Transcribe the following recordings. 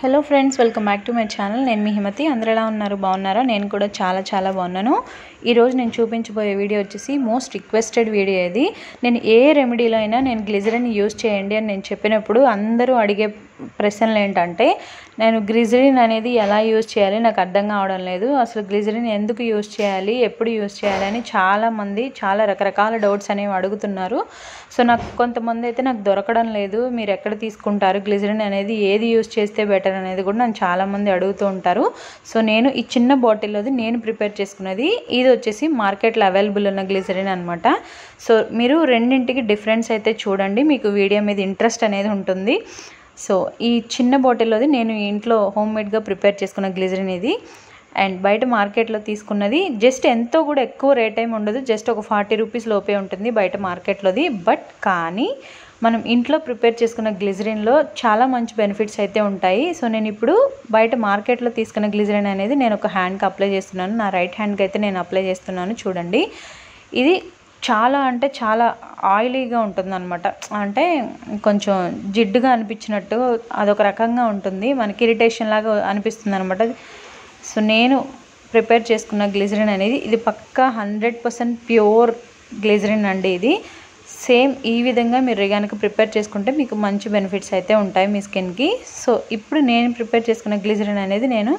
hello friends welcome back to my channel నేను మీ హిమతి అందరు ఎలా ఉన్నారు బాగున్నారా నేను కూడా చాలా చాలా బాగున్నాను ఈరోజు నేను చూపించబోయే వీడియో వచ్చేసి మోస్ట్ రిక్వెస్టెడ్ వీడియో ఇది నేను ఏ రెమెడీలో అయినా నేను గ్లిజరిన్ యూజ్ చేయండి అని నేను చెప్పినప్పుడు అందరూ అడిగే ప్రశ్నలు ఏంటంటే నేను గ్లిజరిన్ అనేది ఎలా యూజ్ చేయాలి నాకు అర్థం కావడం లేదు అసలు గ్లిజరిన్ ఎందుకు యూజ్ చేయాలి ఎప్పుడు యూజ్ చేయాలి అని చాలామంది చాలా రకరకాల డౌట్స్ అనేవి అడుగుతున్నారు సో నాకు కొంతమంది అయితే నాకు దొరకడం లేదు మీరు ఎక్కడ తీసుకుంటారు గ్లిజరిన్ అనేది ఏది యూజ్ చేస్తే బెటర్ అనేది కూడా నన్ను చాలామంది అడుగుతూ ఉంటారు సో నేను ఈ చిన్న బాటిల్లో నేను ప్రిపేర్ చేసుకున్నది ఇది వచ్చేసి మార్కెట్లో అవైలబుల్ ఉన్న గ్లిజరిన్ అనమాట సో మీరు రెండింటికి డిఫరెన్స్ అయితే చూడండి మీకు వీడియో మీద ఇంట్రెస్ట్ అనేది ఉంటుంది సో ఈ చిన్న బాటిల్లోది నేను ఇంట్లో హోమ్మేడ్గా ప్రిపేర్ చేసుకున్న గ్లిజరిన్ ఇది అండ్ బయట మార్కెట్లో తీసుకున్నది జస్ట్ ఎంతో కూడా ఎక్కువ రేట్ ఏమి ఉండదు జస్ట్ ఒక ఫార్టీ రూపీస్ లోపే ఉంటుంది బయట మార్కెట్లోది బట్ కానీ మనం ఇంట్లో ప్రిపేర్ చేసుకున్న గ్లిజరిన్లో చాలా మంచి బెనిఫిట్స్ అయితే ఉంటాయి సో నేను ఇప్పుడు బయట మార్కెట్లో తీసుకున్న గ్లిజరిన్ అనేది నేను ఒక హ్యాండ్కి అప్లై చేస్తున్నాను నా రైట్ హ్యాండ్కి అయితే నేను అప్లై చేస్తున్నాను చూడండి ఇది చాలా అంటే చాలా ఆయిలీగా అనమాట అంటే కొంచెం జిడ్డుగా అనిపించినట్టు అదొక రకంగా ఉంటుంది మనకి ఇరిటేషన్ లాగా అనిపిస్తుంది అనమాట సో నేను ప్రిపేర్ చేసుకున్న గ్లిజరిన్ అనేది ఇది పక్కా హండ్రెడ్ పర్సెంట్ ప్యూర్ గ్లిజరిన్ అండి ఇది సేమ్ ఈ విధంగా మీరు కనుక ప్రిపేర్ చేసుకుంటే మీకు మంచి బెనిఫిట్స్ అయితే ఉంటాయి మీ స్కిన్కి సో ఇప్పుడు నేను ప్రిపేర్ చేసుకున్న గ్లిజరిన్ అనేది నేను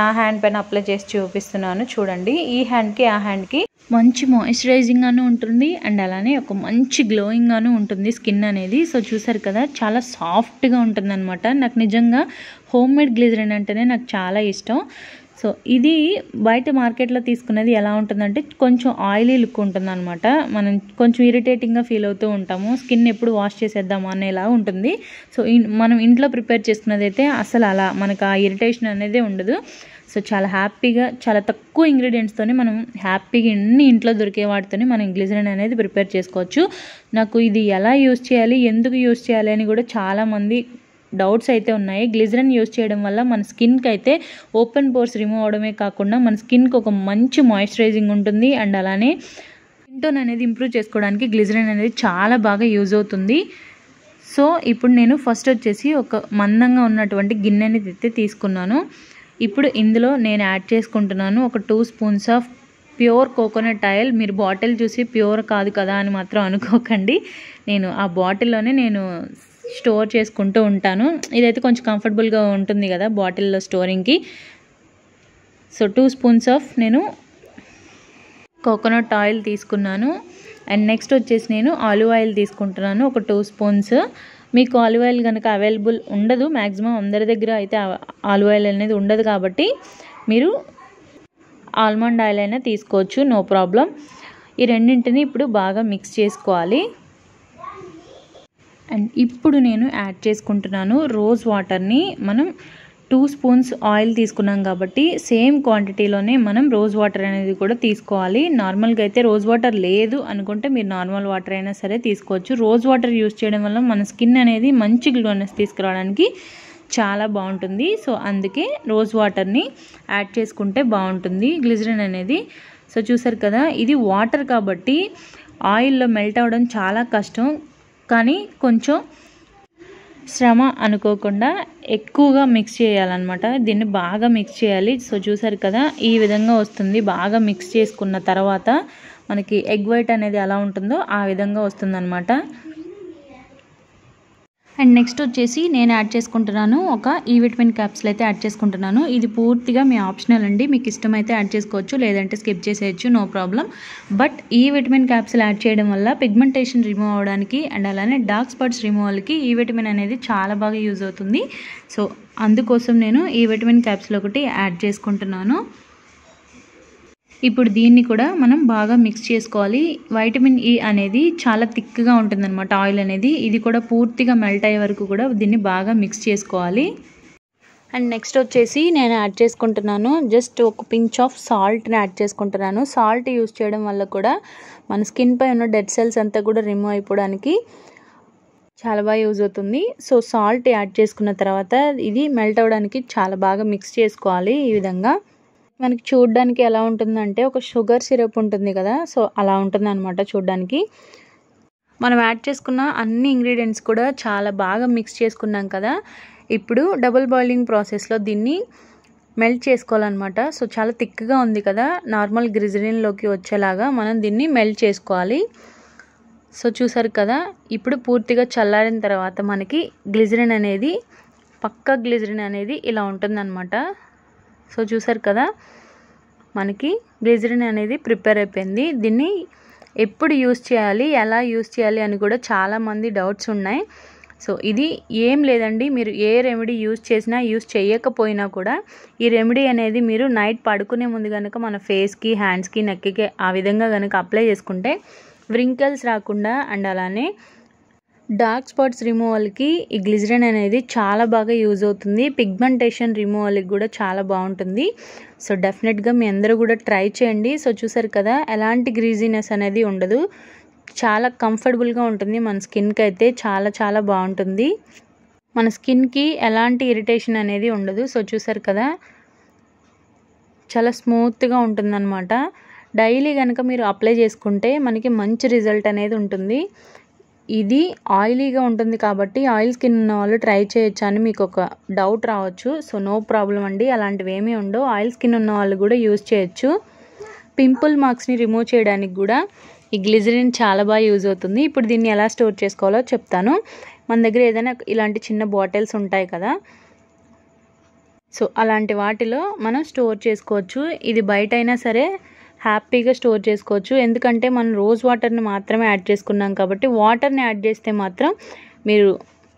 నా హ్యాండ్ పైన అప్లై చేసి చూపిస్తున్నాను చూడండి ఈ హ్యాండ్కి ఆ హ్యాండ్కి మంచి మాయిశ్చరైజింగ్గాను ఉంటుంది అండ్ అలానే ఒక మంచి గ్లోయింగ్గాను ఉంటుంది స్కిన్ అనేది సో చూసారు కదా చాలా సాఫ్ట్గా ఉంటుంది అనమాట నాకు నిజంగా హోమ్ మేడ్ గ్లిజరిన్ అంటేనే నాకు చాలా ఇష్టం సో ఇది బయట మార్కెట్లో తీసుకున్నది ఎలా ఉంటుందంటే కొంచెం ఆయిలీ లుక్ ఉంటుంది అనమాట మనం కొంచెం ఇరిటేటింగ్గా ఫీల్ అవుతూ ఉంటాము స్కిన్ ఎప్పుడు వాష్ చేసేద్దాము అనేలా ఉంటుంది సో మనం ఇంట్లో ప్రిపేర్ చేసుకున్నదైతే అసలు అలా మనకు ఆ ఇరిటేషన్ అనేది ఉండదు సో చాలా హ్యాపీగా చాలా తక్కువ ఇంగ్రీడియంట్స్తో మనం హ్యాపీగా ఎన్ని ఇంట్లో దొరికే వాటితోనే మనం గ్లిజరిన్ అనేది ప్రిపేర్ చేసుకోవచ్చు నాకు ఇది ఎలా యూస్ చేయాలి ఎందుకు యూస్ చేయాలి అని కూడా చాలామంది డౌట్స్ అయితే ఉన్నాయి గ్లిజరిన్ యూస్ చేయడం వల్ల మన స్కిన్కి అయితే ఓపెన్ పోర్స్ రిమూవ్ అవడమే కాకుండా మన స్కిన్కి ఒక మంచి మాయిశ్చరైజింగ్ ఉంటుంది అండ్ అలానే టోన్ అనేది ఇంప్రూవ్ చేసుకోవడానికి గ్లిజరిన్ అనేది చాలా బాగా యూజ్ అవుతుంది సో ఇప్పుడు నేను ఫస్ట్ వచ్చేసి ఒక మందంగా ఉన్నటువంటి గిన్నెని అయితే తీసుకున్నాను ఇప్పుడు ఇందులో నేను యాడ్ చేసుకుంటున్నాను ఒక two spoons of pure coconut oil మీరు బాటిల్ చూసి ప్యూర్ కాదు కదా అని మాత్రం అనుకోకండి నేను ఆ బాటిల్లోనే నేను స్టోర్ చేసుకుంటూ ఉంటాను ఇదైతే కొంచెం కంఫర్టబుల్గా ఉంటుంది కదా బాటిల్లో స్టోరింగ్కి సో టూ స్పూన్స్ ఆఫ్ నేను కోకోనట్ ఆయిల్ తీసుకున్నాను అండ్ నెక్స్ట్ వచ్చేసి నేను ఆలివ్ ఆయిల్ తీసుకుంటున్నాను ఒక టూ స్పూన్స్ మీకు ఆలివ్ ఆయిల్ కనుక అవైలబుల్ ఉండదు మ్యాక్సిమం అందరి దగ్గర అయితే ఆలివ్ ఆయిల్ అనేది ఉండదు కాబట్టి మీరు ఆల్మండ్ ఆయిల్ అయినా తీసుకోవచ్చు నో ప్రాబ్లం ఈ రెండింటిని ఇప్పుడు బాగా మిక్స్ చేసుకోవాలి అండ్ ఇప్పుడు నేను యాడ్ చేసుకుంటున్నాను రోజ్ వాటర్ని మనం టూ స్పూన్స్ ఆయిల్ తీసుకున్నాం కాబట్టి సేమ్ క్వాంటిటీలోనే మనం రోజ్ వాటర్ అనేది కూడా తీసుకోవాలి నార్మల్గా అయితే రోజ్ వాటర్ లేదు అనుకుంటే మీరు నార్మల్ వాటర్ అయినా సరే తీసుకోవచ్చు రోజ్ వాటర్ యూస్ చేయడం వల్ల మన స్కిన్ అనేది మంచి గ్లోనెస్ తీసుకురావడానికి చాలా బాగుంటుంది సో అందుకే రోజ్ వాటర్ని యాడ్ చేసుకుంటే బాగుంటుంది గ్లిజరిన్ అనేది సో చూసారు కదా ఇది వాటర్ కాబట్టి ఆయిల్లో మెల్ట్ అవ్వడం చాలా కష్టం కానీ కొంచెం శ్రమ అనుకోకుండా ఎక్కువగా మిక్స్ చేయాలన్నమాట దీన్ని బాగా మిక్స్ చేయాలి సో చూసారు కదా ఈ విధంగా వస్తుంది బాగా మిక్స్ చేసుకున్న తర్వాత మనకి ఎగ్ వైట్ అనేది ఎలా ఉంటుందో ఆ విధంగా వస్తుందన్నమాట అండ్ నెక్స్ట్ వచ్చేసి నేను యాడ్ చేసుకుంటున్నాను ఒక ఈ విటమిన్ క్యాప్సులు అయితే యాడ్ చేసుకుంటున్నాను ఇది పూర్తిగా మీ ఆప్షనల్ అండి మీకు ఇష్టమైతే యాడ్ చేసుకోవచ్చు లేదంటే స్కిప్ చేసేయచ్చు నో ప్రాబ్లం బట్ ఈ విటమిన్ క్యాప్స్లు యాడ్ చేయడం వల్ల పిగ్మెంటేషన్ రిమూవ్ అవడానికి అండ్ అలానే డార్క్ స్పాట్స్ రిమూవల్కి ఈ విటమిన్ అనేది చాలా బాగా యూజ్ అవుతుంది సో అందుకోసం నేను ఈ విటమిన్ క్యాప్సులు ఒకటి యాడ్ చేసుకుంటున్నాను ఇప్పుడు దీన్ని కూడా మనం బాగా మిక్స్ చేసుకోవాలి వైటమిన్ ఈ e అనేది చాలా థిక్గా ఉంటుందన్నమాట ఆయిల్ అనేది ఇది కూడా పూర్తిగా మెల్ట్ అయ్యే వరకు కూడా దీన్ని బాగా మిక్స్ చేసుకోవాలి అండ్ నెక్స్ట్ వచ్చేసి నేను యాడ్ చేసుకుంటున్నాను జస్ట్ ఒక పించ్ ఆఫ్ సాల్ట్ని యాడ్ చేసుకుంటున్నాను సాల్ట్ యూస్ చేయడం వల్ల కూడా మన స్కిన్పై ఉన్న డెడ్ సెల్స్ అంతా కూడా రిమూవ్ అయిపోవడానికి చాలా బాగా యూజ్ అవుతుంది సో సాల్ట్ యాడ్ చేసుకున్న తర్వాత ఇది మెల్ట్ అవ్వడానికి చాలా బాగా మిక్స్ చేసుకోవాలి ఈ విధంగా మనకి చూడడానికి ఎలా ఉంటుందంటే ఒక షుగర్ సిరప్ ఉంటుంది కదా సో అలా ఉంటుంది అనమాట చూడడానికి మనం యాడ్ చేసుకున్న అన్ని ఇంగ్రీడియంట్స్ కూడా చాలా బాగా మిక్స్ చేసుకున్నాం కదా ఇప్పుడు డబుల్ బాయిలింగ్ ప్రాసెస్లో దీన్ని మెల్ట్ చేసుకోవాలన్నమాట సో చాలా థిక్గా ఉంది కదా నార్మల్ గ్రిజరిన్లోకి వచ్చేలాగా మనం దీన్ని మెల్ట్ చేసుకోవాలి సో చూసారు కదా ఇప్పుడు పూర్తిగా చల్లారిన తర్వాత మనకి గ్లిజరిన్ అనేది పక్క గ్లిజరిన్ అనేది ఇలా ఉంటుందన్నమాట సో చూసారు కదా మనకి గ్లిజరిన్ అనేది ప్రిపేర్ అయిపోయింది దీన్ని ఎప్పుడు యూస్ చేయాలి ఎలా యూస్ చేయాలి అని కూడా చాలామంది డౌట్స్ ఉన్నాయి సో ఇది ఏం లేదండి మీరు ఏ రెమెడీ యూజ్ చేసినా యూజ్ చేయకపోయినా కూడా ఈ రెమెడీ అనేది మీరు నైట్ పడుకునే ముందు కనుక మన ఫేస్కి హ్యాండ్స్కి నెక్కి ఆ విధంగా కనుక అప్లై చేసుకుంటే వ్రింకల్స్ రాకుండా అండ్ అలానే డార్క్ స్పాట్స్ రిమూవల్కి ఈ గ్లిజరిన్ అనేది చాలా బాగా యూజ్ అవుతుంది పిగ్మెంటేషన్ రిమూవల్కి కూడా చాలా బాగుంటుంది సో డెఫినెట్గా మీ అందరూ కూడా ట్రై చేయండి సో చూసారు కదా ఎలాంటి గ్రీజీనెస్ అనేది ఉండదు చాలా కంఫర్టబుల్గా ఉంటుంది మన స్కిన్కి అయితే చాలా చాలా బాగుంటుంది మన స్కిన్కి ఎలాంటి ఇరిటేషన్ అనేది ఉండదు సో చూసారు కదా చాలా స్మూత్గా ఉంటుంది డైలీ కనుక మీరు అప్లై చేసుకుంటే మనకి మంచి రిజల్ట్ అనేది ఉంటుంది ఇది ఆయిలీగా ఉంటుంది కాబట్టి ఆయిల్ స్కిన్ ఉన్న వాళ్ళు ట్రై చేయొచ్చు అని మీకు ఒక డౌట్ రావచ్చు సో నో ప్రాబ్లం అండి అలాంటివి ఏమీ ఉండవు ఆయిల్ స్కిన్ ఉన్న వాళ్ళు కూడా యూజ్ చేయొచ్చు పింపుల్ మార్క్స్ని రిమూవ్ చేయడానికి కూడా ఈ గ్లిజరిన్ చాలా బాగా యూజ్ అవుతుంది ఇప్పుడు దీన్ని ఎలా స్టోర్ చేసుకోవాలో చెప్తాను మన దగ్గర ఏదైనా ఇలాంటి చిన్న బాటిల్స్ ఉంటాయి కదా సో అలాంటి వాటిలో మనం స్టోర్ చేసుకోవచ్చు ఇది బయట అయినా సరే హ్యాపీగా స్టోర్ చేసుకోవచ్చు ఎందుకంటే మనం రోజ్ వాటర్ని మాత్రమే యాడ్ చేసుకున్నాం కాబట్టి వాటర్ని యాడ్ చేస్తే మాత్రం మీరు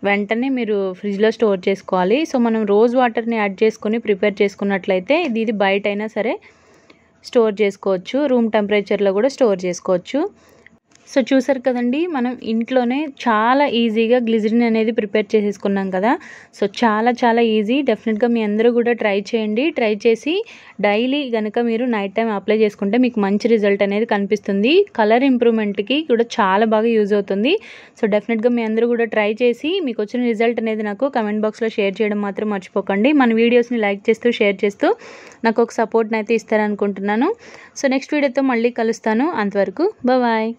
వెంటనే మీరు ఫ్రిడ్జ్లో స్టోర్ చేసుకోవాలి సో మనం రోజ్ వాటర్ని యాడ్ చేసుకొని ప్రిపేర్ చేసుకున్నట్లయితే ఇది ఇది బయట అయినా సరే స్టోర్ చేసుకోవచ్చు రూమ్ టెంపరేచర్లో కూడా స్టోర్ చేసుకోవచ్చు సో చూసారు కదండి మనం ఇంట్లోనే చాలా ఈజీగా గ్లిజరిన్ అనేది ప్రిపేర్ చేసేసుకున్నాం కదా సో చాలా చాలా ఈజీ డెఫినెట్గా మీ అందరూ కూడా ట్రై చేయండి ట్రై చేసి డైలీ కనుక మీరు నైట్ టైం అప్లై చేసుకుంటే మీకు మంచి రిజల్ట్ అనేది కనిపిస్తుంది కలర్ ఇంప్రూవ్మెంట్కి కూడా చాలా బాగా యూజ్ అవుతుంది సో డెఫినెట్గా మీ అందరూ కూడా ట్రై చేసి మీకు వచ్చిన రిజల్ట్ అనేది నాకు కమెంట్ బాక్స్లో షేర్ చేయడం మాత్రం మర్చిపోకండి మన వీడియోస్ని లైక్ చేస్తూ షేర్ చేస్తూ నాకు ఒక సపోర్ట్ని అయితే ఇస్తారనుకుంటున్నాను సో నెక్స్ట్ వీడియోతో మళ్ళీ కలుస్తాను అంతవరకు బాయ్